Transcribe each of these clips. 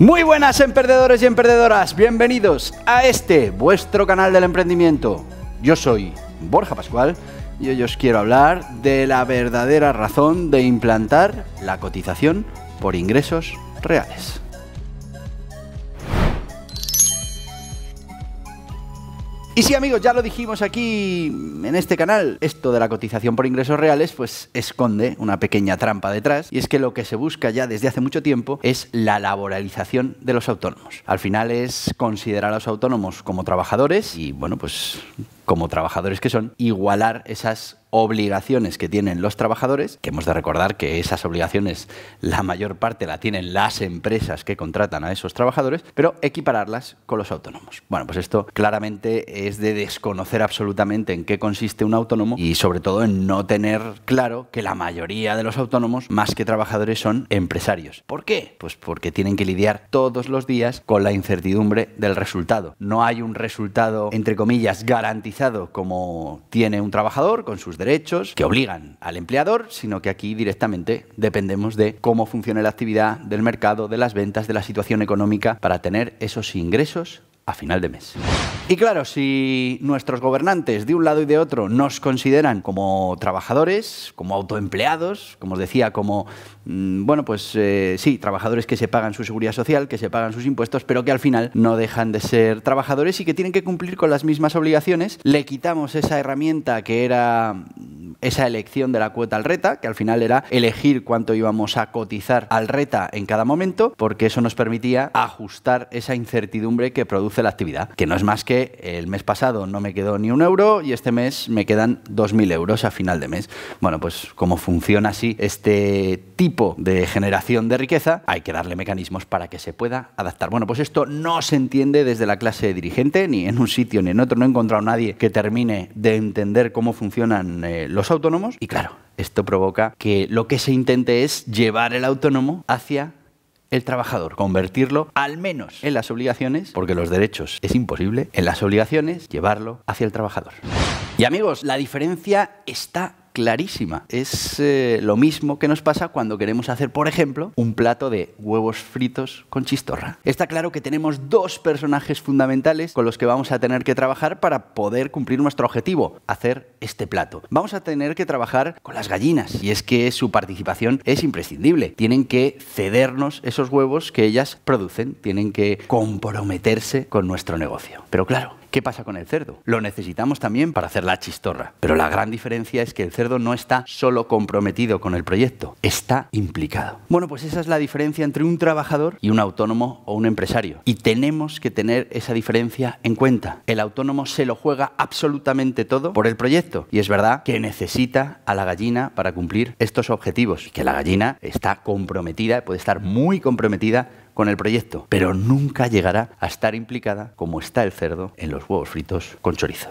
Muy buenas emprendedores y emprendedoras, bienvenidos a este vuestro canal del emprendimiento. Yo soy Borja Pascual y hoy os quiero hablar de la verdadera razón de implantar la cotización por ingresos reales. Y sí, amigos, ya lo dijimos aquí en este canal, esto de la cotización por ingresos reales, pues esconde una pequeña trampa detrás, y es que lo que se busca ya desde hace mucho tiempo es la laboralización de los autónomos. Al final es considerar a los autónomos como trabajadores y, bueno, pues como trabajadores que son, igualar esas obligaciones que tienen los trabajadores, que hemos de recordar que esas obligaciones la mayor parte la tienen las empresas que contratan a esos trabajadores, pero equipararlas con los autónomos. Bueno, pues esto claramente es de desconocer absolutamente en qué consiste un autónomo y sobre todo en no tener claro que la mayoría de los autónomos, más que trabajadores, son empresarios. ¿Por qué? Pues porque tienen que lidiar todos los días con la incertidumbre del resultado. No hay un resultado, entre comillas, garantizado como tiene un trabajador, con sus derechos, que obligan al empleador, sino que aquí directamente dependemos de cómo funciona la actividad del mercado, de las ventas, de la situación económica, para tener esos ingresos a final de mes. Y claro, si nuestros gobernantes de un lado y de otro nos consideran como trabajadores, como autoempleados, como os decía, como, mm, bueno, pues eh, sí, trabajadores que se pagan su seguridad social, que se pagan sus impuestos, pero que al final no dejan de ser trabajadores y que tienen que cumplir con las mismas obligaciones, le quitamos esa herramienta que era mm, esa elección de la cuota al reta, que al final era elegir cuánto íbamos a cotizar al reta en cada momento, porque eso nos permitía ajustar esa incertidumbre que produce la actividad, que no es más que el mes pasado no me quedó ni un euro y este mes me quedan 2.000 euros a final de mes. Bueno, pues como funciona así este tipo de generación de riqueza, hay que darle mecanismos para que se pueda adaptar. Bueno, pues esto no se entiende desde la clase dirigente, ni en un sitio ni en otro. No he encontrado a nadie que termine de entender cómo funcionan eh, los autónomos. Y claro, esto provoca que lo que se intente es llevar el autónomo hacia el trabajador, convertirlo al menos en las obligaciones, porque los derechos es imposible, en las obligaciones llevarlo hacia el trabajador. Y amigos, la diferencia está clarísima. Es eh, lo mismo que nos pasa cuando queremos hacer, por ejemplo, un plato de huevos fritos con chistorra. Está claro que tenemos dos personajes fundamentales con los que vamos a tener que trabajar para poder cumplir nuestro objetivo, hacer este plato. Vamos a tener que trabajar con las gallinas y es que su participación es imprescindible. Tienen que cedernos esos huevos que ellas producen, tienen que comprometerse con nuestro negocio. Pero claro, ¿Qué pasa con el cerdo? Lo necesitamos también para hacer la chistorra. Pero la gran diferencia es que el cerdo no está solo comprometido con el proyecto, está implicado. Bueno, pues esa es la diferencia entre un trabajador y un autónomo o un empresario. Y tenemos que tener esa diferencia en cuenta. El autónomo se lo juega absolutamente todo por el proyecto. Y es verdad que necesita a la gallina para cumplir estos objetivos. Y Que la gallina está comprometida, puede estar muy comprometida con el proyecto, pero nunca llegará a estar implicada como está el cerdo en los huevos fritos con chorizo.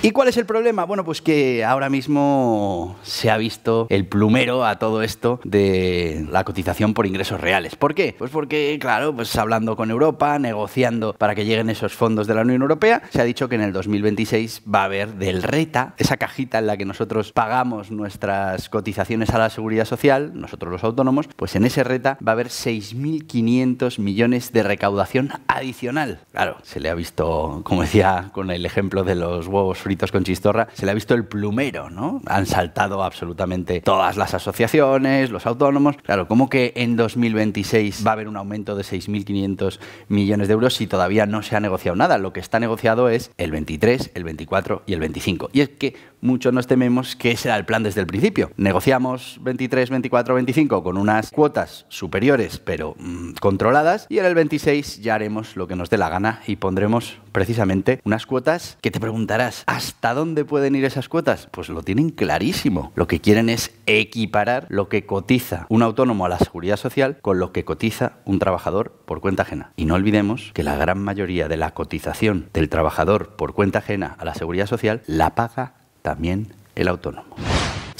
¿Y cuál es el problema? Bueno, pues que ahora mismo se ha visto el plumero a todo esto de la cotización por ingresos reales. ¿Por qué? Pues porque, claro, pues hablando con Europa, negociando para que lleguen esos fondos de la Unión Europea, se ha dicho que en el 2026 va a haber del RETA, esa cajita en la que nosotros pagamos nuestras cotizaciones a la seguridad social, nosotros los autónomos, pues en ese RETA va a haber 6.500 millones de recaudación adicional. Claro, se le ha visto, como decía con el ejemplo de los huevos fritos con chistorra, se le ha visto el plumero, ¿no? Han saltado absolutamente todas las asociaciones, los autónomos. Claro, ¿cómo que en 2026va a haber un aumento de 6.500 millones de euros si todavía no se ha negociado nada? Lo que está negociado es el 23, el 24 y el 25. Y es que muchos nos tememos que ese era el plan desde el principio. Negociamos 23, 24, 25 con unas cuotas superiores pero mm, controladas y en el 26 ya haremos lo que nos dé la gana y pondremos precisamente unas cuotas que te preguntarás, ¿hasta dónde pueden ir esas cuotas? Pues lo tienen clarísimo. Lo que quieren es equiparar lo que cotiza un autónomo a la seguridad social con lo que cotiza un trabajador por cuenta ajena. Y no olvidemos que la gran mayoría de la cotización del trabajador por cuenta ajena a la seguridad social la paga también el autónomo.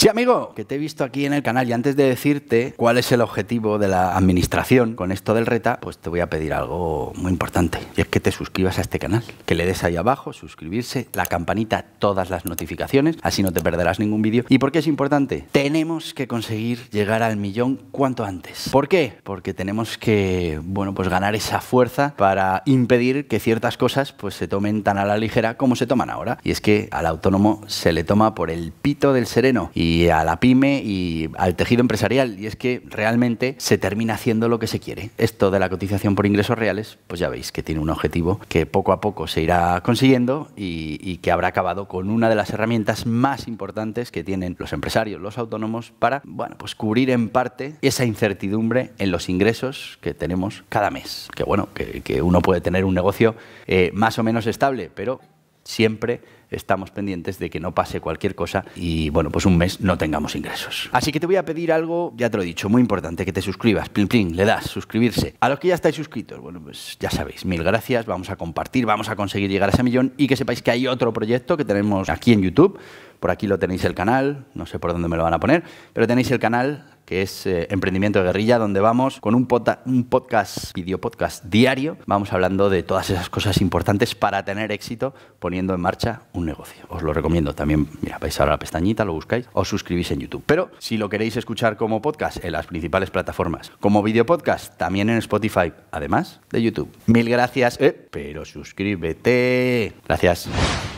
Sí, amigo, que te he visto aquí en el canal y antes de decirte cuál es el objetivo de la administración con esto del reta, pues te voy a pedir algo muy importante. Y es que te suscribas a este canal, que le des ahí abajo, suscribirse, la campanita, todas las notificaciones, así no te perderás ningún vídeo. ¿Y por qué es importante? Tenemos que conseguir llegar al millón cuanto antes. ¿Por qué? Porque tenemos que, bueno, pues ganar esa fuerza para impedir que ciertas cosas pues se tomen tan a la ligera como se toman ahora. Y es que al autónomo se le toma por el pito del sereno y y a la pyme y al tejido empresarial. Y es que realmente se termina haciendo lo que se quiere. Esto de la cotización por ingresos reales, pues ya veis que tiene un objetivo que poco a poco se irá consiguiendo y, que habrá acabado con una de las herramientas más importantes que tienen los empresarios, los autónomos, para bueno, pues cubrir en parte esa incertidumbre en los ingresos que tenemos cada mes. Que bueno, que, uno puede tener un negocio eh, más o menos estable, pero siempre estamos pendientes de que no pase cualquier cosa y, bueno, pues un mes no tengamos ingresos. Así que te voy a pedir algo, ya te lo he dicho, muy importante, que te suscribas, plin, plin, le das, suscribirse. A los que ya estáis suscritos, bueno, pues ya sabéis, mil gracias, vamos a compartir, vamos a conseguir llegar a ese millón y que sepáis que hay otro proyecto que tenemos aquí en YouTube, por aquí lo tenéis el canal, no sé por dónde me lo van a poner, pero tenéis el canal que es eh, Emprendimiento de Guerrilla, donde vamos con un, podcast, video podcast diario, vamos hablando de todas esas cosas importantes para tener éxito poniendo en marcha un negocio. Os lo recomiendo también, mira, vais ahora a la pestañita, lo buscáis, os suscribís en YouTube. Pero si lo queréis escuchar como podcast en las principales plataformas, como video podcast también en Spotify, además de YouTube. Mil gracias, eh, pero suscríbete. Gracias.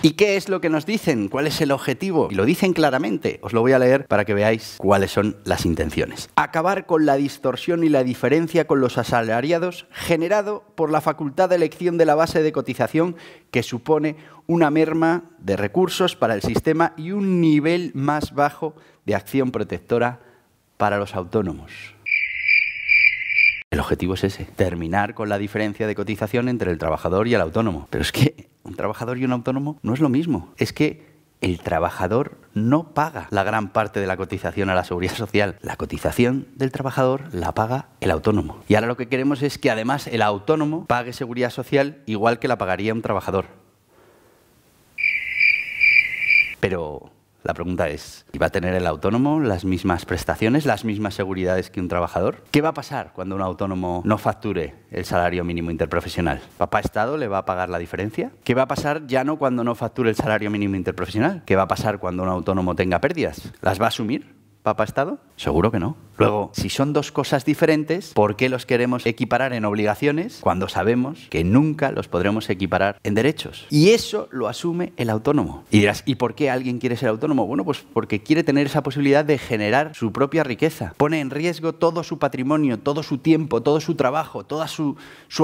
¿Y qué es lo que nos dicen? ¿Cuál es el objetivo? Y lo dicen claramente. Os lo voy a leer para que veáis cuáles son las intenciones. Acabar con la distorsión y la diferencia con los asalariados generado por la facultad de elección de la base de cotización que supone una merma de recursos para el sistema y un nivel más bajo de acción protectora para los autónomos. El objetivo es ese, terminar con la diferencia de cotización entre el trabajador y el autónomo. Pero es que un trabajador y un autónomo no es lo mismo. Es que el trabajador no paga la gran parte de la cotización a la seguridad social. La cotización del trabajador la paga el autónomo. Y ahora lo que queremos es que además el autónomo pague seguridad social igual que la pagaría un trabajador. Pero la pregunta es, ¿va a tener el autónomo las mismas prestaciones, las mismas seguridades que un trabajador? ¿Qué va a pasar cuando un autónomo no facture el salario mínimo interprofesional? ¿Papá Estado le va a pagar la diferencia? ¿Qué va a pasar ya no cuando no facture el salario mínimo interprofesional? ¿Qué va a pasar cuando un autónomo tenga pérdidas? ¿Las va a asumir Papá Estado? Seguro que no. Luego, si son dos cosas diferentes, ¿por qué los queremos equiparar en obligaciones cuando sabemos que nunca los podremos equiparar en derechos? Y eso lo asume el autónomo. Y dirás, ¿y por qué alguien quiere ser autónomo? Bueno, pues porque quiere tener esa posibilidad de generar su propia riqueza. Pone en riesgo todo su patrimonio, todo su tiempo, todo su trabajo, toda su,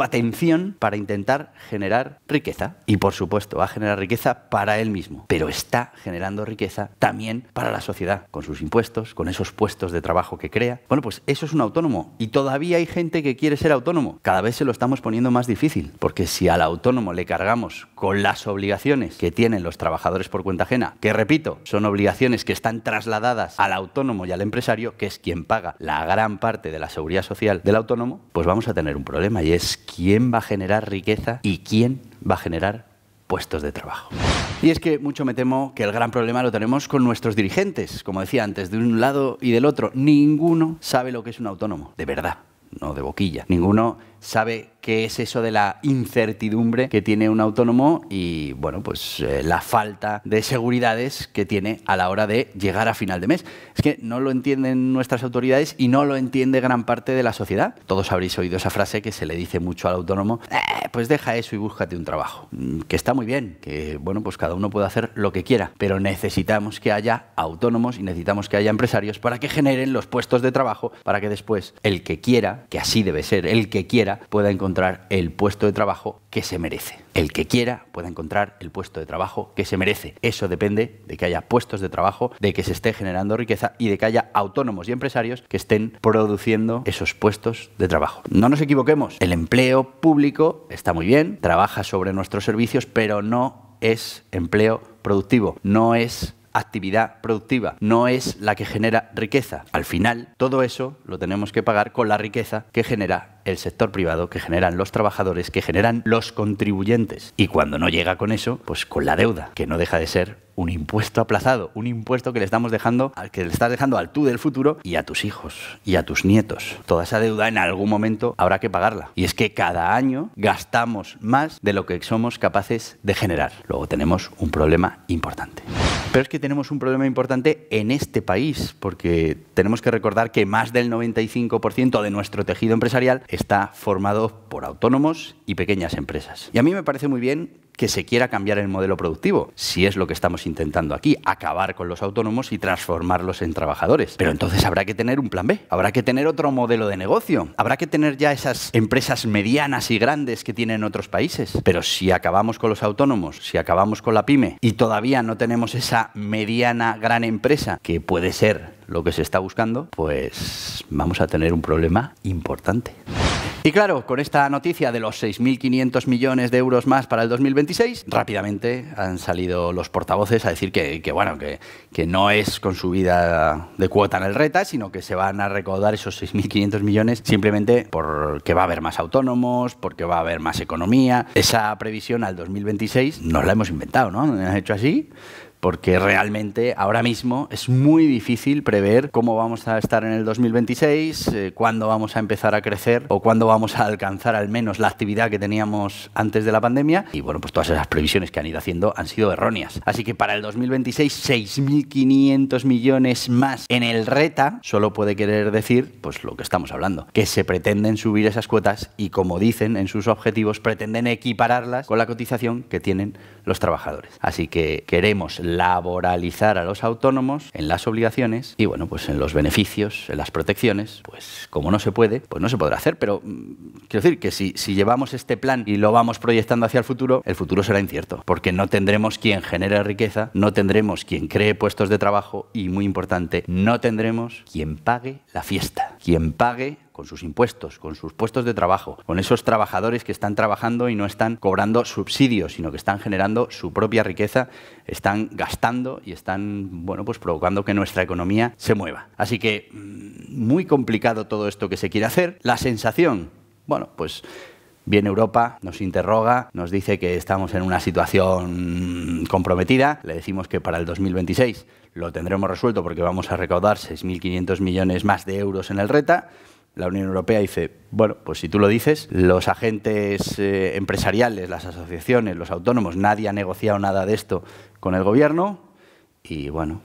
atención para intentar generar riqueza. Y por supuesto, va a generar riqueza para él mismo, pero está generando riqueza también para la sociedad, con sus impuestos, con esos puestos de trabajo que crea bueno, pues eso es un autónomo. Y todavía hay gente que quiere ser autónomo. Cada vez se lo estamos poniendo más difícil, porque si al autónomo le cargamos con las obligaciones que tienen los trabajadores por cuenta ajena, que repito, son obligaciones que están trasladadas al autónomo y al empresario, que es quien paga la gran parte de la seguridad social del autónomo, pues vamos a tener un problema y es quién va a generar riqueza y quién va a generar puestos de trabajo. Y es que mucho me temo que el gran problema lo tenemos con nuestros dirigentes. Como decía antes, de un lado y del otro, ninguno sabe lo que es un autónomo, de verdad, no de boquilla. Ninguno sabe qué es eso de la incertidumbre que tiene un autónomo y, bueno, pues eh, la falta de seguridades que tiene a la hora de llegar a final de mes. Es que no lo entienden nuestras autoridades y no lo entiende gran parte de la sociedad. Todos habréis oído esa frase que se le dice mucho al autónomo, eh, pues deja eso y búscate un trabajo. Mm, que está muy bien, que, bueno, pues cada uno puede hacer lo que quiera, pero necesitamos que haya autónomos y necesitamos que haya empresarios para que generen los puestos de trabajo, para que después el que quiera, que así debe ser, el que quiera, pueda encontrar el puesto de trabajo que se merece. El que quiera pueda encontrar el puesto de trabajo que se merece. Eso depende de que haya puestos de trabajo, de que se esté generando riqueza y de que haya autónomos y empresarios que estén produciendo esos puestos de trabajo. No nos equivoquemos, el empleo público está muy bien, trabaja sobre nuestros servicios, pero no es empleo productivo, no es actividad productiva, no es la que genera riqueza. Al final, todo eso lo tenemos que pagar con la riqueza que genera el sector privado, que generan los trabajadores, que generan los contribuyentes. Y cuando no llega con eso, pues con la deuda, que no deja de ser un impuesto aplazado, un impuesto que le estamos dejando, que le estás dejando al tú del futuro y a tus hijos y a tus nietos. Toda esa deuda en algún momento habrá que pagarla. Y es que cada año gastamos más de lo que somos capaces de generar. Luego tenemos un problema importante. Pero es que tenemos un problema importante en este país, porque tenemos que recordar que más del 95% de nuestro tejido empresarial está formado por autónomos y pequeñas empresas. Y a mí me parece muy bien que se quiera cambiar el modelo productivo, si es lo que estamos intentando aquí, acabar con los autónomos y transformarlos en trabajadores. Pero entonces habrá que tener un plan B, habrá que tener otro modelo de negocio, habrá que tener ya esas empresas medianas y grandes que tienen otros países. Pero si acabamos con los autónomos, si acabamos con la pyme y todavía no tenemos esa mediana gran empresa que puede ser lo que se está buscando, pues vamos a tener un problema importante. Y claro, con esta noticia de los 6.500 millones de euros más para el 2026, rápidamente han salido los portavoces a decir que, bueno, que, que, no es con subida de cuota en el RETA, sino que se van a recaudar esos 6.500 millones simplemente porque va a haber más autónomos, porque va a haber más economía. Esa previsión al 2026 nos la hemos inventado, ¿no? ¿Nos han hecho así? porque realmente ahora mismo es muy difícil prever cómo vamos a estar en el 2026, eh, cuándo vamos a empezar a crecer o cuándo vamos a alcanzar al menos la actividad que teníamos antes de la pandemia. Y bueno, pues todas esas previsiones que han ido haciendo han sido erróneas. Así que para el 2026, 6.500 millones más en el RETA solo puede querer decir, pues lo que estamos hablando, que se pretenden subir esas cuotas y como dicen en sus objetivos, pretenden equipararlas con la cotización que tienen los trabajadores. Así que queremos laboralizar a los autónomos en las obligaciones y bueno, pues en los beneficios, en las protecciones, pues como no se puede, pues no se podrá hacer. Pero mm, quiero decir que si, llevamos este plan y lo vamos proyectando hacia el futuro, el futuro será incierto, porque no tendremos quien genere riqueza, no tendremos quien cree puestos de trabajo y, muy importante, no tendremos quien pague la fiesta, quien pague con sus impuestos, con sus puestos de trabajo, con esos trabajadores que están trabajando y no están cobrando subsidios, sino que están generando su propia riqueza, están gastando y están bueno, pues provocando que nuestra economía se mueva. Así que mm, muy complicado todo esto que se quiere hacer. La sensación, bueno, pues Viene Europa, nos interroga, nos dice que estamos en una situación comprometida, le decimos que para el 2026 lo tendremos resuelto porque vamos a recaudar 6.500 millones más de euros en el RETA la Unión Europea dice, bueno, pues si tú lo dices, los agentes eh, empresariales, las asociaciones, los autónomos, nadie ha negociado nada de esto con el gobierno y bueno,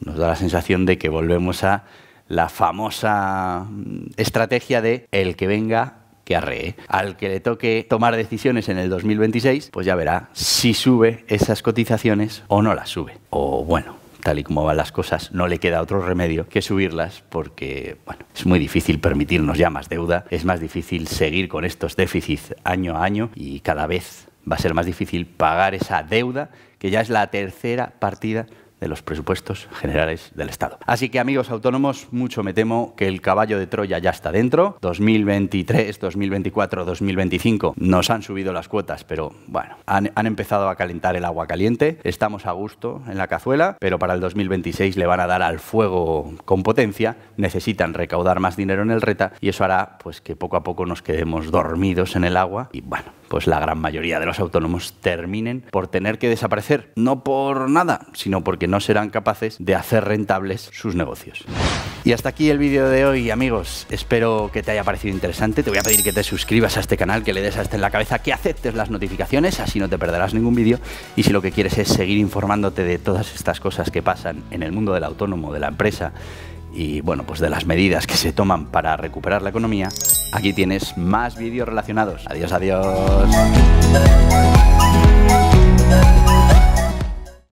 nos da la sensación de que volvemos a la famosa mm, estrategia de el que venga que arree. Al que le toque tomar decisiones en el 2026, pues ya verá si sube esas cotizaciones o no las sube. O bueno, tal y como van las cosas, no le queda otro remedio que subirlas porque bueno, es muy difícil permitirnos ya más deuda, es más difícil seguir con estos déficits año a año y cada vez va a ser más difícil pagar esa deuda que ya es la tercera partida de los presupuestos generales del Estado. Así que amigos autónomos, mucho me temo que el caballo de Troya ya está dentro. 2023, 2024, 2025 nos han subido las cuotas, pero bueno, han, empezado a calentar el agua caliente, estamos a gusto en la cazuela, pero para el 2026 le van a dar al fuego con potencia, necesitan recaudar más dinero en el reta y eso hará pues que poco a poco nos quedemos dormidos en el agua y bueno, pues la gran mayoría de los autónomos terminen por tener que desaparecer, no por nada, sino porque no serán capaces de hacer rentables sus negocios. Y hasta aquí el vídeo de hoy, amigos. Espero que te haya parecido interesante. Te voy a pedir que te suscribas a este canal, que le des a este en la cabeza, que aceptes las notificaciones, así no te perderás ningún vídeo. Y si lo que quieres es seguir informándote de todas estas cosas que pasan en el mundo del autónomo, de la empresa, y bueno, pues de las medidas que se toman para recuperar la economía, aquí tienes más vídeos relacionados. Adiós, adiós.